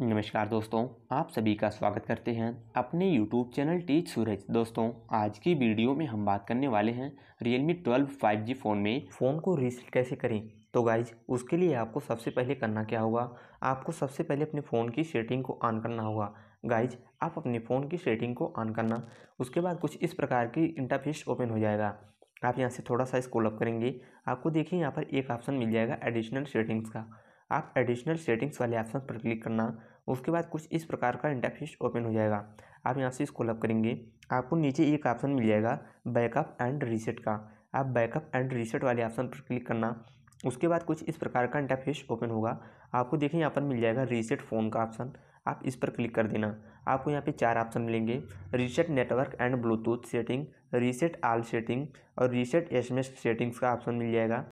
नमस्कार दोस्तों आप सभी का स्वागत करते हैं अपने यूट्यूब चैनल टीच सूरज दोस्तों आज की वीडियो में हम बात करने वाले हैं ट्वेल्व फाइव जी फ़ोन में फ़ोन को रीसेट कैसे करें तो गाइज उसके लिए आपको सबसे पहले करना क्या होगा आपको सबसे पहले अपने फ़ोन की सेटिंग को ऑन करना होगा गाइज आप अपने फ़ोन की सेटिंग को ऑन करना उसके बाद कुछ इस प्रकार की इंटरफेस ओपन हो जाएगा आप यहाँ से थोड़ा सा स्कोल अप करेंगे आपको देखिए यहाँ पर एक ऑप्शन मिल जाएगा एडिशनल सेटिंग्स का आप एडिशनल सेटिंग्स वाले ऑप्शन पर क्लिक करना उसके बाद कुछ इस प्रकार का इंटरफेस ओपन हो जाएगा आप यहाँ से इसको लप करेंगे आपको नीचे एक ऑप्शन मिल जाएगा बैकअप एंड रीसेट का आप बैकअप एंड रीसेट वाले ऑप्शन पर क्लिक करना उसके बाद कुछ इस प्रकार का इंटरफेस ओपन होगा आपको देखें यहाँ पर मिल जाएगा रीसेट फ़ोन का ऑप्शन आप इस पर क्लिक कर देना आपको यहाँ पे चार ऑप्शन मिलेंगे reset network and Bluetooth setting reset all setting और रीसेट एसएमएस सेटिंग्स का ऑप्शन मिल जाएगा